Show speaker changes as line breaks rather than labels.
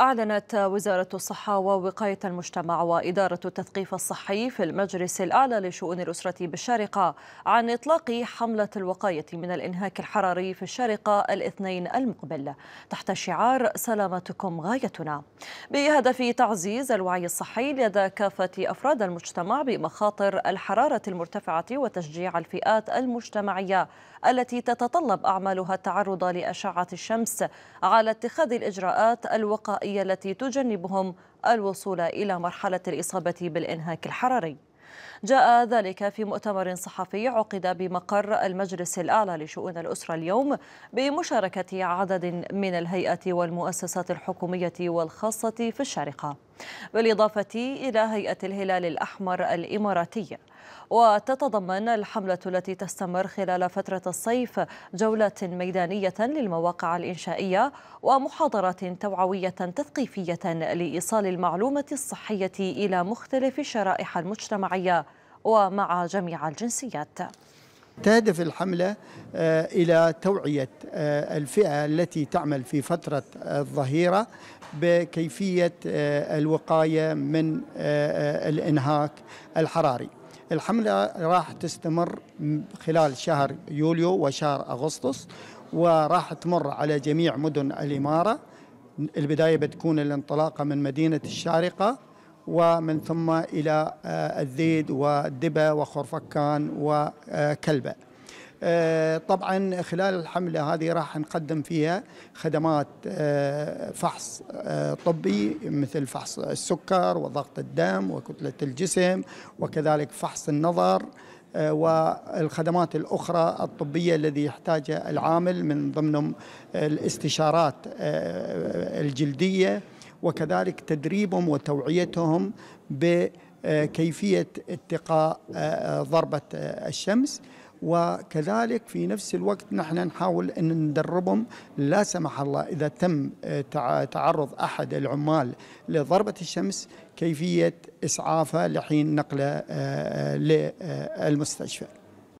أعلنت وزارة الصحة ووقاية المجتمع وإدارة التثقيف الصحي في المجلس الأعلى لشؤون الأسرة بالشارقة عن إطلاق حملة الوقاية من الإنهاك الحراري في الشارقة الاثنين المقبل تحت شعار سلامتكم غايتنا بهدف تعزيز الوعي الصحي لدى كافة أفراد المجتمع بمخاطر الحرارة المرتفعة وتشجيع الفئات المجتمعية التي تتطلب أعمالها التعرض لأشعة الشمس على اتخاذ الإجراءات الوقائية الغذائية التي تجنبهم الوصول إلى مرحلة الإصابة بالإنهاك الحراري جاء ذلك في مؤتمر صحفي عقد بمقر المجلس الأعلى لشؤون الأسرة اليوم بمشاركة عدد من الهيئات والمؤسسات الحكومية والخاصة في الشارقة بالإضافة إلى هيئة الهلال الأحمر الإماراتية وتتضمن الحملة التي تستمر خلال فترة الصيف جولة ميدانية للمواقع الإنشائية ومحاضرات توعوية تثقيفية لإيصال المعلومة الصحية إلى مختلف الشرائح المجتمعية ومع جميع الجنسيات
تهدف الحملة آه، إلى توعية آه، الفئة التي تعمل في فترة الظهيرة بكيفية آه، الوقاية من الإنهاك الحراري الحملة راح تستمر خلال شهر يوليو وشهر أغسطس وراح تمر على جميع مدن الإمارة البداية بتكون الانطلاقة من مدينة الشارقة ومن ثم إلى آه، الذيد والدبة وخرفكان وكلبة آه، طبعا خلال الحملة هذه راح نقدم فيها خدمات آه، فحص طبي مثل فحص السكر وضغط الدم وكتلة الجسم وكذلك فحص النظر والخدمات الأخرى الطبية الذي يحتاجها العامل من ضمنهم الاستشارات الجلدية وكذلك تدريبهم وتوعيتهم بكيفية اتقاء آه، ضربة آه، الشمس وكذلك في نفس الوقت نحن نحاول أن ندربهم لا سمح الله إذا تم آه، تعرض أحد العمال لضربة الشمس كيفية إسعافه لحين نقله للمستشفى